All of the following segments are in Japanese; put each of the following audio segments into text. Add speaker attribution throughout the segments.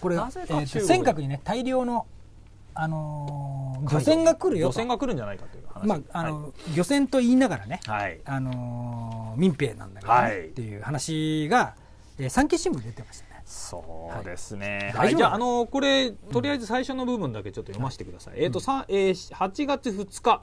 Speaker 1: これ、えー、尖閣にね大量のあのー、漁船が来るよ漁船が
Speaker 2: 来るんじゃないかという
Speaker 1: 話、まああの、はい、漁船と言いながらね、はい、あのー、民兵なんだけどね、はい、っていう話が、えー、産経新聞出てました
Speaker 2: ねそうですね、はい、じゃあ、あのー、これとりあえず最初の部分だけちょっと読ませてください、うん、えっ、とさ、えー、8月2日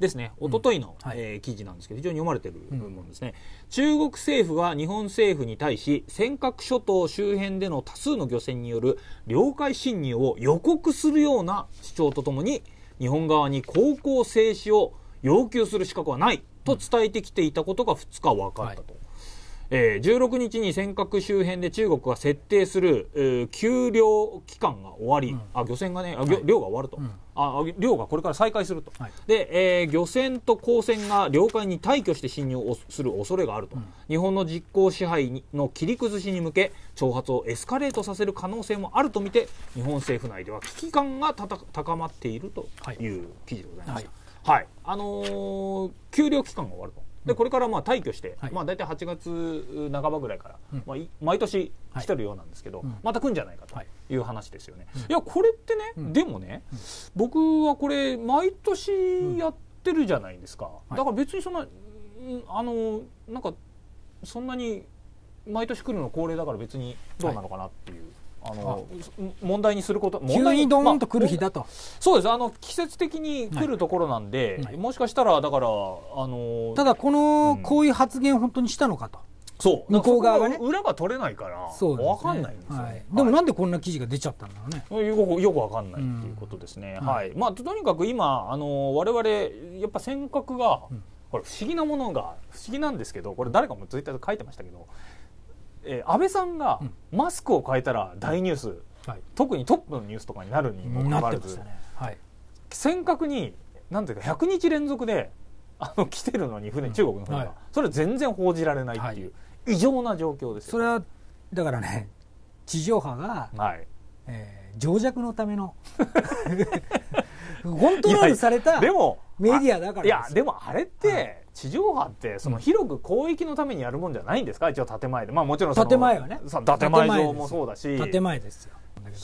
Speaker 2: ですね一昨日の、うんはい、えー、記事なんですけど非常に読まれてるものですね、うん、中国政府は日本政府に対し尖閣諸島周辺での多数の漁船による領海侵入を予告するような主張とともに日本側に航行制止を要求する資格はないと伝えてきていたことが2日分かったと。はいえー、16日に尖閣周辺で中国が設定する、えー、給料期間が終わり、うん、あ漁船がね、漁、はい、が終わると、うあ漁がこれから再開すると、はい、でえー、漁船と公船が領海に退去して侵入をする恐れがあると、うん、日本の実効支配の切り崩しに向け挑発をエスカレートさせる可能性もあるとみて日本政府内では危機感が高まっているという記事でございました。はい、はい、あのー、給料期間が終わるとでこれからまあ退去して、はい、まあ大体8月半ばぐらいから、うん、まあ、毎年来てるようなんですけど、はい、また来るんじゃないかという話ですよね。はい、いやこれってね、うん、でもね、うん、僕はこれ毎年やってるじゃないですか。だから別にそんな、あのなんかそんなに毎年来るの恒例だから別にどうなのかなっていう。あの問題にすること問題にドーンと来る日だと、まあ、そうですあの季節的に来るところなんで、はい、もしかしたらだからあのただこの、うん、こういう発言本当にしたのかと。そう向こう側がね裏が取れないからそう分かんないんですよ、でもなんでこんな記事が出ちゃったんだろうねよくよく分かんないっていうことですね、はいまあとにかく今あのわれ、やっぱ尖閣が、これ不思議なものが不思議なんですけどこれ誰かもツイッターで書いてましたけどえー、安倍さんがマスクを変えたら大ニュース、はい、特にトップのニュースとかになるにもかかわらず、ねはい、尖閣になんていうか100日連続であの 来てるのに船、うん、中国の船が、はい、それ全然報じられないっていう、異常な状況です、それはだからね地上波が、
Speaker 1: はいえー、情弱のためのコントロールされたメディアだからいやでも
Speaker 2: あれって、地上波ってその広く広域のためにやるもんじゃないんですか、一応建前でまあもちろん建前はね建前像もそうだし建前ですよだけど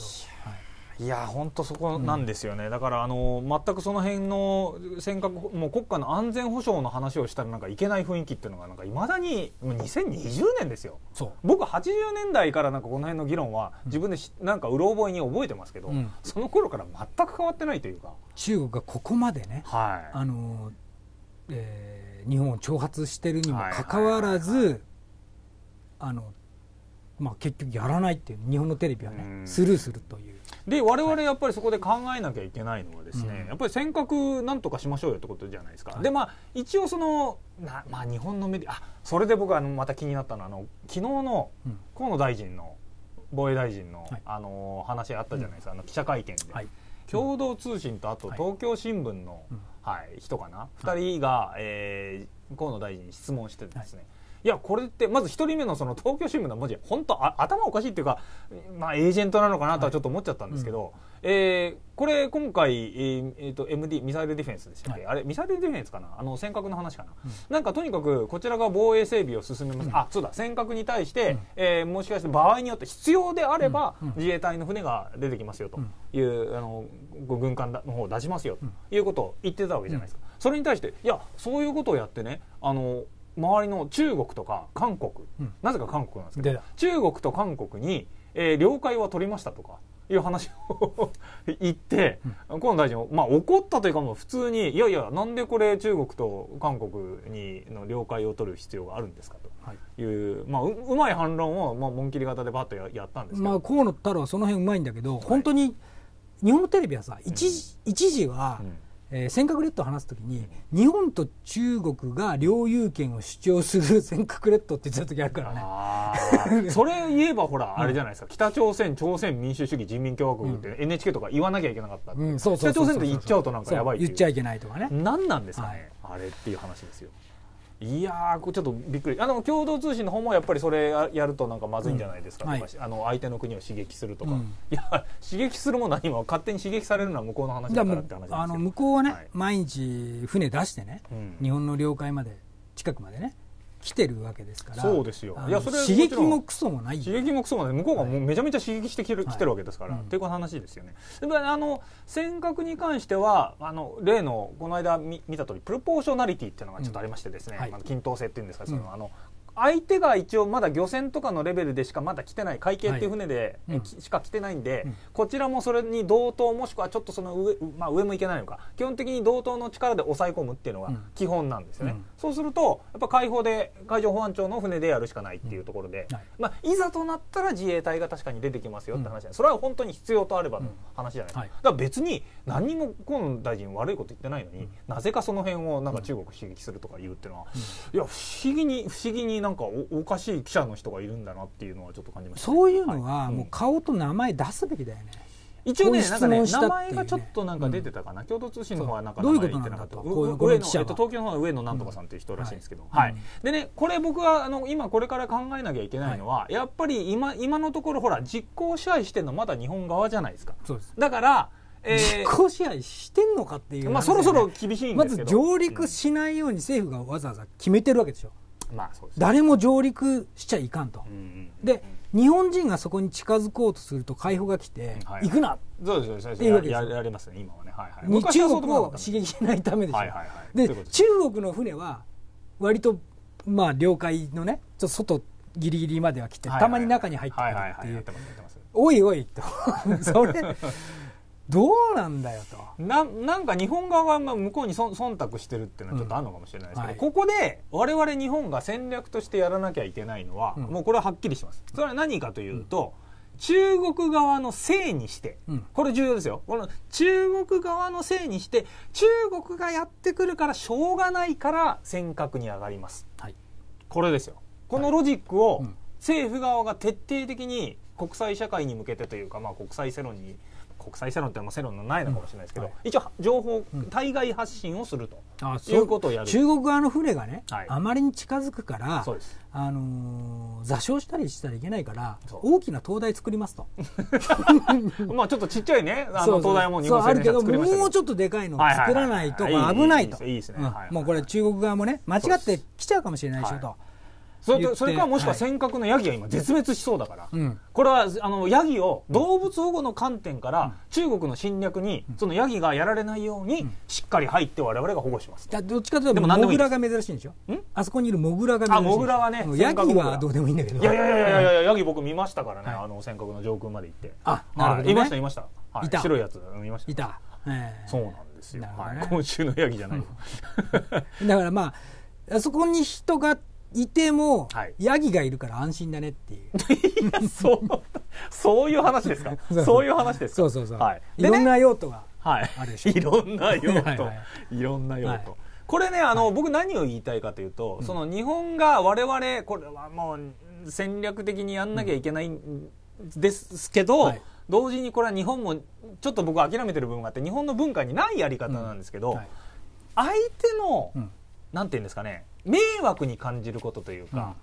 Speaker 2: いや本当そこなんですよね、うん、だからあの全くその辺の尖閣もう国家の安全保障の話をしたらなんかいけない雰囲気っていうのがなんかいまだにもう2020年ですよ僕80年代からなんかこの辺の議論は自分で、うん、なんかうろ覚えに覚えてますけど、うん、その頃から全く変わってないというか中国がここまでね、は
Speaker 1: い、あの、えー日本を挑発してるにもかかわらず、あのまあ、結局やらないっていう日本のテレビはね
Speaker 2: スルーするというで我々やっぱりそこで考えなきゃいけないのはですね、うん、やっぱり尖閣なんとかしましょうよってことじゃないですか、はい、でまあ一応そのな、まあ、日本のメディアあそれで僕はまた気になったのはあの昨日の河野大臣の防衛大臣の、うん、あの話あったじゃないですか、うん、あの記者会見で、はい、共同通信とあと東京新聞の、はい、人かな、2人が、えー、河野大臣に質問してですね、はいいや、これって、まず1人目のその東京新聞の文字、本当、頭おかしいっていうか、まあ、エージェントなのかなとはちょっと思っちゃったんですけど、はいうんえー、これ今回、えーえと、MD ミサイルディフェンスでしたっけ、はい、あれミサイルディフェンスかなあの尖閣の話かな、うん、なんかとにかくこちらが防衛整備を進めます、うん、あそうだ尖閣に対して、うん、えー、もしかして場合によって必要であれば、自衛隊の船が出てきますよという、あの軍艦の方を出しますよということを言ってたわけじゃないですか、それに対していやそういうことをやってねあの周りの中国とか韓国、なぜか韓国なんですけど中国と韓国にえー、了解は取りましたとかいう話を 言って、うん、河野大臣まあ、怒ったというかもう普通にいやいやなんでこれ中国と韓国にの了解を取る必要があるんですかという、はい、まあ、うまい反論を、まあ、紋切り型でばっとややったんですけど、まあ、河野太郎はそ
Speaker 1: の辺うまいんだけど、はい、本当に日本のテレビはさ一時,、うん、一時は、うんえー、尖閣列島を話すときに日本と中国が領有権を主張する尖閣列島って言ってた時あるか
Speaker 2: らね それ言えばほらあれじゃないですか、うん、北朝鮮朝鮮民主主義人民共和国って NHK とか言わなきゃいけなかった、うん、北朝鮮って言っちゃうとなんかやばい言っちゃいけないとかね何なんですかね、はい、あれっていう話ですよいやーちょっとびっくりあの共同通信の方もやっぱりそれやるとなんかまずいんじゃないですか、うんはい、あの相手の国を刺激するとか、うん、いや刺激するも何も勝手に刺激されるのは向こうの話だからって話
Speaker 1: あの向こうはね、はい、毎日船出してね、うん、日本の領海まで近くまでね来てるわけですからそうですよいやそれは刺激も
Speaker 2: クソもない刺激もクソもない向こうがもうめちゃめちゃ刺激してきてる,、来てるわけですから、っていう話ですよねでもあの尖閣に関してはあの例のこの間見見た通りプロポーショナリティっていうのがちょっとありましてですね、まあ、均等性っていうんですかその、あの相手が一応まだ漁船とかのレベルでしかまだ来てない海警っていう船で、はいうん、しか来てないんで、うん、こちらもそれに同等もしくはちょっとその上,、まあ、上もいけないのか基本的に同等の力で抑え込むっていうのが基本なんですよね、うん、そうするとやっぱ海保で海上保安庁の船でやるしかないっていうところで、はい、まあ、いざとなったら自衛隊が確かに出てきますよって話それは本当に必要とあればの話じゃないですか、はい、だから別に何にも河野大臣悪いこと言ってないのに、なぜかその辺をなんか中国刺激するとか言うっていうのは、いや不思議に不思議になんかおかしい記者の人がいるんだなっていうのはちょっと感じま
Speaker 1: した、ね、そういうのは、もう顔と名前出すべきだよね。
Speaker 2: 一応ね、なんかね、名前がちょっとなんか出てたかな、うん、共同通信の方はなんか名前言ってなかった、うう上の、東京の方は上野なんとかさんっていう人らしいんですけど、うん、はい、でね、これ僕はあの今これから考えなきゃいけないのは、はい、やっぱり今今のところほら実効支配してるのまだ日本側じゃないですか。そうです。だから。えー、実効支配してんのかっていう、ね、まあそろそろ厳しいんですけどまず上陸
Speaker 1: しないように政府がわざわざ決めてるわけでしょ、うんまあそうです、ね、誰も上陸しちゃいかんと、うんうんうん、で日本人がそこに近づこうとすると解放が来
Speaker 2: て、うんはい、行くなっていうわけですやりますね今はね、はいはい、中国を
Speaker 1: 刺激しないためでしょ、はいはいはい、で中国の船は割とまあ領海のねちょっと外ギリギリまでは来て、はいはい、たまに中に入ってくるっていう、はいはいはい、おいおいと
Speaker 2: それどうなんだよとななんか日本側が向こうにそ忖度してるっていうのはちょっとあるのかもしれないですけど、うんはい、ここで我々日本が戦略としてやらなきゃいけないのは、うん、もうこれははっきりしますそれは何かというと、うん、中国側のせいにして、これ重要ですよこの中国側のせいにして中国がやってくるからしょうがないから尖閣に上がります、はい、これですよこのロジックを政府側が徹底的に国際社会に向けてというか、まあ、国際世論に国際世論っていうのは世論のないのかもしれないですけど、うんはい、一応情報、対外発信をするということをやる中
Speaker 1: 国側の船がね、はい、あまりに近づくからあのー、座礁したりしたらいけないから大きな灯台作りますと
Speaker 2: まあちょっとちっちゃいね あの灯台も日本製ど、作りましたもうちょっとでかいの作らないと危ないと
Speaker 1: もうこれ中国側もね間違って来ちゃうかもしれないでしょと。それそれかもしくは
Speaker 2: 尖閣のヤギが今絶滅しそうだから、これはあのヤギを動物保護の観点から中国の侵略にそのヤギがやられないようにしっかり入って我々が保護します
Speaker 1: だどっちかというとモグラが珍しいんでしょあそこにいるモグラが珍しいあモグラはねヤギはどうでもいいんだけどいやいやいや
Speaker 2: いやヤギ僕見ましたからね、あの尖閣の上空まで行ってあなるほど、ね、いましたいました,、はい、いた白いやつ見ましたいた、えー、そうなんですよ、ね、はい、今週のヤギじゃない、う
Speaker 1: ん、だからまああそこに人がいても、ヤギがいるから安心だねっていう。いや、そう、そういう話ですか。
Speaker 2: そういう話ですか。そうそうそう。はい。いろんな用途がはい。あるでしょ。いろんな用途。いろんな用途。これね、あの、僕何を言いたいかというと、その日本が我々、これはもう戦略的にやんなきゃいけないんですけど、同時にこれは日本もちょっと僕諦めてる部分があって日本の文化にないやり方なんですけど、相手の、うなんていうんですかね迷惑に感じることというか、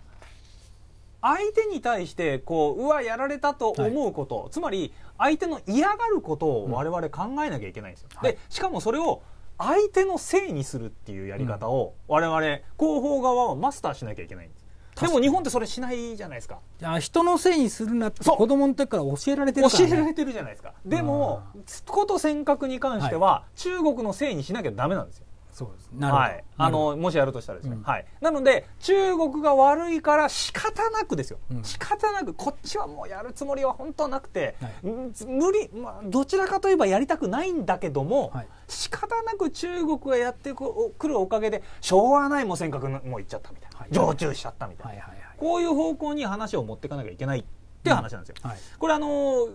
Speaker 2: 相手に対してこううわやられたと思うこと、はい、つまり相手の嫌がることを我々考えなきゃいけないんですよ。うんでしかもそれを相手のせいにするっていうやり方を我々広報側はマスターしなきゃいけないんです。でも日本ってそれしないじゃないですか。
Speaker 1: いや人のせいにするなって子供の時から教えられてるから、ね、教えられ
Speaker 2: てるじゃないですか。でもこと尖閣に関しては、中国のせいにしなきゃダメなんですよ。はい、あのもしやるとしたらですね、うん、はい、なので中国が悪いから仕方なくですよ、うん、仕方なくこっちはもうやるつもりは本当なくて、はい、無理、まあ、どちらかといえばやりたくないんだけども、はい、仕方なく中国がやってくるおかげでしょうがないも尖閣もう行っちゃったみたいな、はい、常駐しちゃったみたいな、はいはいはい、こういう方向に話を持っていかなきゃいけないっていう話なんですよ。うんはい、これあのー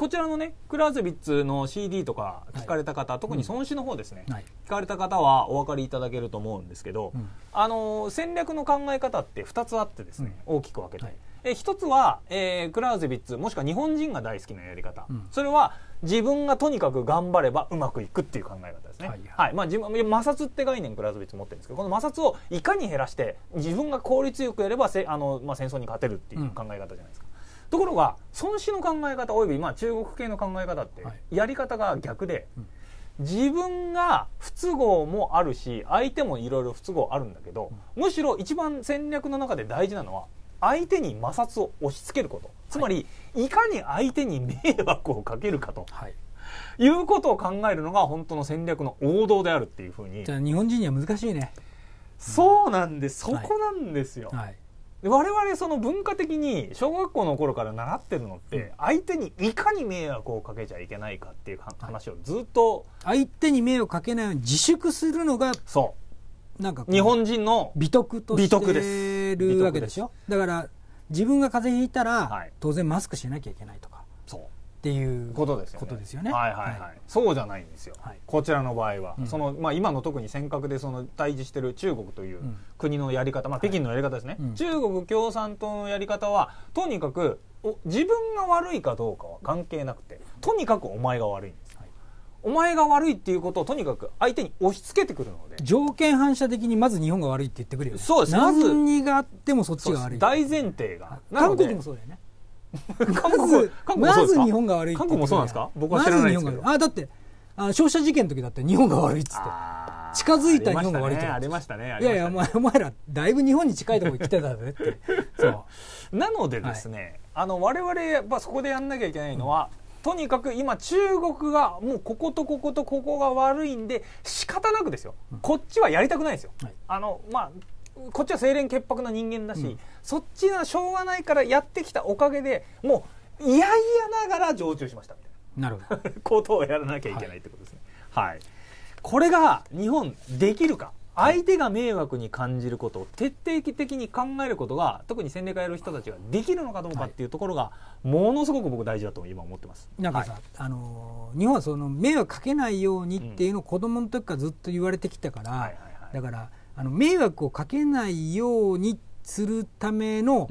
Speaker 2: こちらのねクラウゼビッツの CD とか聞かれた方、はい、特に孫子の方ですね、うん、聞かれた方はお分かりいただけると思うんですけど、うん、あの戦略の考え方って2つあってですね、大きく分けて、はい、え1つは、えー、クラウゼビッツもしくは日本人が大好きなやり方、それは自分がとにかく頑張ればうまくいくっていう考え方ですね。はい、はい、まあ、自分摩擦って概念クラウズビッツ持ってるんですけどこの摩擦をいかに減らして自分が効率よくやればせあの、まあ、戦争に勝てるっていう考え方じゃないですか。ところが孫子の考え方およびまあ中国系の考え方ってやり方が逆で、自分が不都合もあるし相手もいろいろ不都合あるんだけど、むしろ一番戦略の中で大事なのは相手に摩擦を押し付けることつまり、い、かに相手に迷惑をかけるかと。はいいうことを考えるのが本当の戦略の王道であるっていうふうにじゃあ日本人には難しいねそうなんです、そこなんですよ、はい我々その文化的に小学校の頃から習ってるのって相手にいかに迷惑をかけちゃいけないかっていう話をずっと相手に迷惑かけないように自粛
Speaker 1: するのがそうなんか日本人の美徳としてるわけでしょだから自分が風邪ひいたら当然マスクしなきゃいけないとかって
Speaker 2: いうことですよね。ですよねはいはいはい、はい、そうじゃないんですよ、はい、こちらの場合は、うん、そのまあ、今の特に尖閣でその対峙している中国という国のやり方、まあ、北京のやり方ですね、はい、中国共産党のやり方はとにかくお自分が悪いかどうかは関係なくてとにかくお前が悪いんです。お前が悪いっていうことをとにかく相手に押し付けてくるので条
Speaker 1: 件反射的にまず日本が悪いって言ってくるよねそうです何があってもそっちが悪い
Speaker 2: 大前提が韓国も
Speaker 1: そうだよねまず、まず日本が
Speaker 2: 悪いって。韓国もそうなんですか僕は知らないですけど。
Speaker 1: ま、あ、だって、あ消費者事件の時だって日本が悪いっつって。
Speaker 2: 近づいた日本が悪いってありましたね、いやいや、お前お前ら、
Speaker 1: だいぶ日本に近いところに来てたねって。
Speaker 2: そう。なのでですね、はい、あの、我々、やっぱそこでやんなきゃいけないのは、うん、とにかく今中国がもうこことこことここが悪いんで仕方なくですよ、こっちはやりたくないですよ、はい、あのまあこっちは清廉潔白な人間だし、うん、そっちはしょうがないからやってきたおかげでもういやいやながら常駐しましたみたいななるほど ことをやらなきゃいけないってことですね。はい、はい、これが日本できるか相手が迷惑に感じることを徹底的に考えることが特に洗礼会やる人たちができるのかどうかっていうところがものすごく僕大事だと今思ってます。なんかさ、は
Speaker 1: い、あの日本はその迷惑かけないようにっていうのを子供の時からずっと言われてきたから、だからあの迷惑をかけないようにするための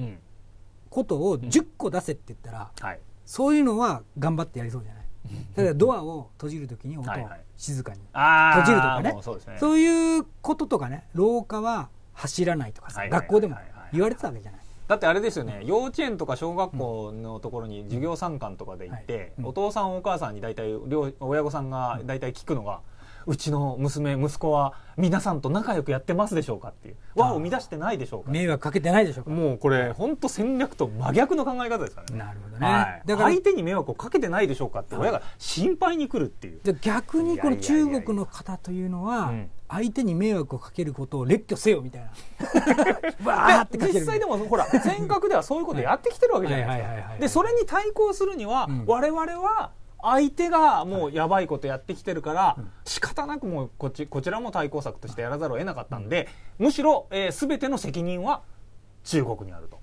Speaker 1: ことを10個出せって言ったら、うんそういうのは頑張ってやりそうじゃない例えばドアを閉じるときに音を静かに閉じるとかねはいはいそうね、そういうこととかね廊下は走らないとかさ、学校でも言われてたわけじゃ
Speaker 2: ない。だってあれですよね、幼稚園とか小学校のところに授業参観とかで行って、うんはいうん、お父さんお母さんに大体親御さんが大体聞くのが、うちの娘息子は皆さんと仲良くやってますでしょうかっていう和を乱してないでしょうか迷惑かけてないでしょうかもうこれ本当戦略と真逆の考え方ですからねなるほどね、はい、だから相手に迷惑をかけてないでしょうかって親が心配に来るっていう逆にこの中国の方というのは
Speaker 1: 相手に迷惑をかけることを列挙せよみたいなわ ー実際でもほ
Speaker 2: ら尖閣ではそういうことやってきてるわけじゃないですか、それに対抗するには、うん、我々は相手がもうやばいことやってきてるから、仕方なくもうこちこちらも対抗策としてやらざるを得なかったんで、むしろ、えー、全ての責任は中国にあると、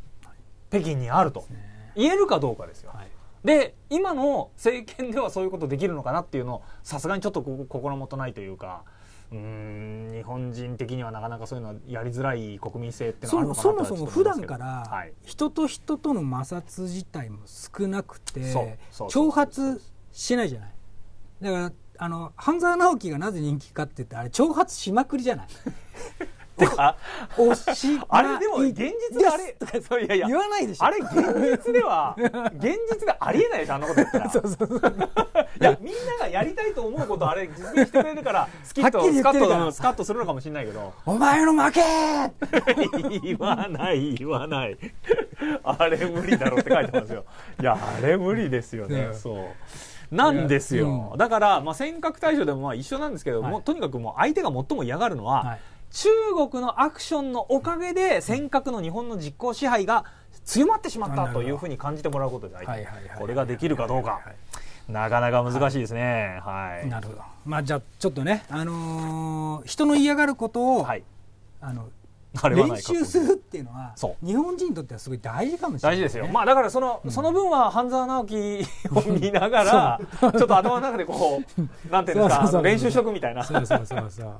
Speaker 2: 北京にあると、言えるかどうかですよ。はい、で今の政権ではそういうことできるのかなっていうのをさすがにちょっと心もとないというか。うん日本人的にはなかなかそういうのはやりづらい国民性ってそもそも普段から
Speaker 1: 人と人との摩擦自体も少なくて、挑発しないじゃないだからあの半沢直樹がなぜ人気かって言ってあれ挑発しまくりじゃない押し あれでも現実であれと
Speaker 2: かそういやいや言わないでしょあれ現実では現実でありえないでしょあんなこと言ったら そうそうそういやみんながやりたいと思うことあれ実現してくれるからスキッとスカッとスカッとするのかもしれないけどお前の負け 言わない言わないあれ無理だろって書いてますよいやあれ無理ですよねそうなんですよ、だから、まあ、尖閣対象でもまあ一緒なんですけども、はい、とにかくもう相手が最も嫌がるのは、はい、中国のアクションのおかげで尖閣の日本の実効支配が強まってしまったというふうに感じてもらうことでこれができるかどうか。なかなか難しいですね。はい。はい、なるほど。まあじゃあちょっとね、あの
Speaker 1: ー、人の嫌がることを、はい、あの 練習するっていうのは日本人
Speaker 2: にとってはすごい大事かもしれない、ね、大事ですよ、まあ、だからそのうん、その分は半沢直樹を見ながらちょっと頭の中でこう なんていうんですか練習しとくみたいな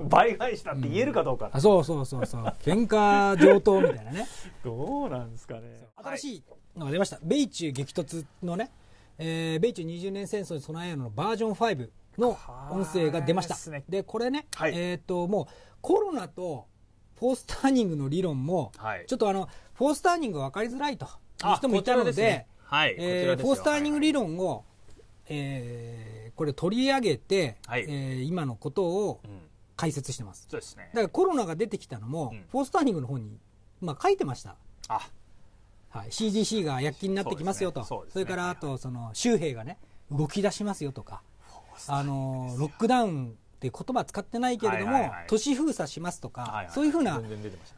Speaker 2: 倍返したって言えるかどうか、うん、
Speaker 1: そうそうそうそう喧嘩上等みた
Speaker 2: いなね どうな
Speaker 1: んですかね新しいのが出ました、はい、米中激突のね、えー、米中20年戦争に備えるのバージョン5の音声が出ましたで、ね、これね、はい、えっ、ー、ともうコロナとフォースターニングの理論も、はい、ちょっとあの、フォースターニング分かりづらいという人もいたので、でね
Speaker 2: はいえー、フォースター
Speaker 1: ニング理論を、はい、えー、これ取り上げて、はい、えー、今のことを解説してます。うん、そうですね。だからコロナが出てきたのも、うん、フォースターニングの方に、まあ書いてました。あはい、CGC が躍起になってきますよと。そ、ねね、それからあと、その、周平がね、動き出しますよとか、あの、ロックダウンってい言葉使ってないけれども、都市封鎖しますとか、そういうふうな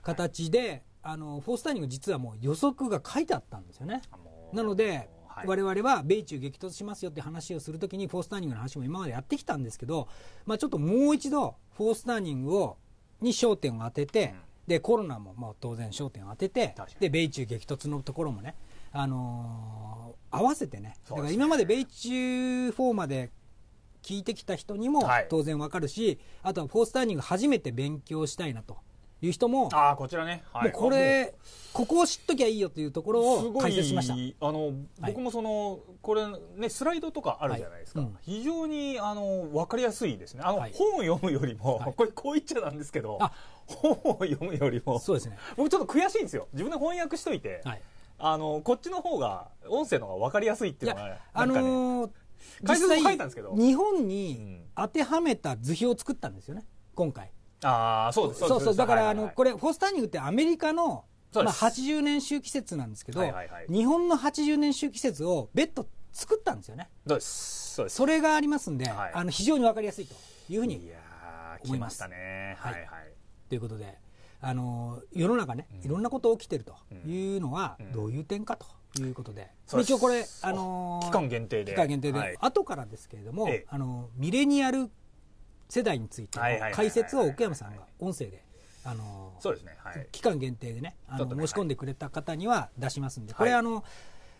Speaker 1: 形で、あのフォースタイニング実はもう予測が書いてあったんですよね。なので、我々は米中激突しますよって話をするときにフォースターニングの話も今までやってきたんですけど、まあ、ちょっともう一度フォースターニングをに焦点を当てて、でコロナもまあ当然焦点を当ててで米中激突のところもね、あのー、合わせてねだから今まで米中4まで聞いてきた人にも当然わかるし、はい、あとはフォースターニング初めて勉強したいなという人もあこちらね、はい、これここを知っときゃい
Speaker 2: いよというところを解説しましたあの、僕もそのこれねスライドとかあるじゃないですか、はいうん、非常にあの分かりやすいですねあの、本を読むよりも、これこう言っちゃなんですけど本を読むよりもそうですね僕ちょっと悔しいんですよ自分で翻訳しといて、あのこっちの方が音声の方が分かりやすいっていうのは、ね、あのー解説も書いたんですけど日
Speaker 1: 本に当てはめた図表を作ったんですよね今回
Speaker 2: ああそうですそうそうだからあの、
Speaker 1: これフォスターニングってアメリカのまあ、80年周期説なんですけど、はいはいはい、日本の80年周期説を別途作ったんですよねそれがありますんで、はい、あの非常に分かりやすいというふうに
Speaker 2: 思います。ねはいはい、
Speaker 1: ということであの世の中ね、うん、いろんなこと起きてるというのはどういう点かと。うんいうことで、一応これ、あのー、期間限定で、期間限定で、はい、後からですけれども、あのミレニアル世代についての解説を奥山さんが音声で。あのそうですね、はい、期間限定でねあの、ね、申し込んでくれた方には出しますんで、はい、これあの、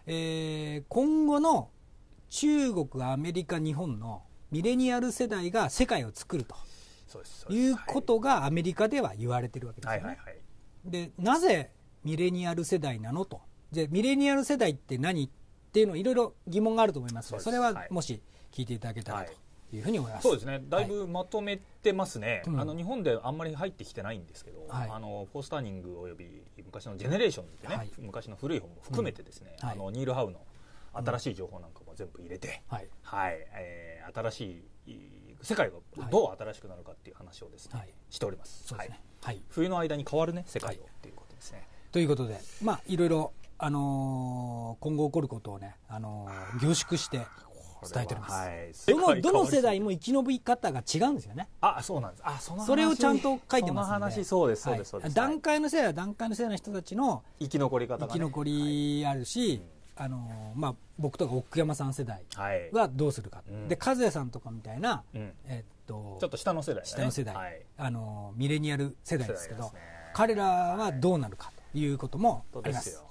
Speaker 1: えー、今後の中国アメリカ日本のミレニアル世代が世界を作るということがアメリカでは言われてるわけですよね。でなぜミレニアル世代なのとじゃあミレニアル世代って何っていうのいろいろ疑問があると思いますのでそれはもし
Speaker 2: 聞いていただけたらと。
Speaker 1: いうふうに思います。そうです
Speaker 2: ね。だいぶまとめてますね。はい、あの日本であんまり入ってきてないんですけど、はい、あのポスターニングおよび昔のジェネレーションっね、はい、昔の古い本も含めてですね、うん、あのニールハウの新しい情報なんかも全部入れて、うん、はい、はい、えー、新しい世界がどう新しくなるかっていう話をですね、はい、しております。すね、はい。冬の間に変わるね世界をっていうことですね。ということで、まあいろ
Speaker 1: いろあのー、今後起こることをね、あのー、凝縮して伝えて
Speaker 2: おります、はい、どの世
Speaker 1: 代も生き延び方が違うんですよねあそうなんですあそのそれをちゃんと書いてますのそうですそうです、はい、段階の世代は段階の世代の人たちの
Speaker 2: 生き残り方、ね、生き残
Speaker 1: りあるし、はい、あのー、まあ、僕とか奥山さん世代はどうするか、で和也さんとかみたいな、う
Speaker 2: ん、えー、っとちょっと下の世代、ね、下の世代、あ
Speaker 1: のミレニアル世代ですけど、ね、彼らはどうなるかということもあります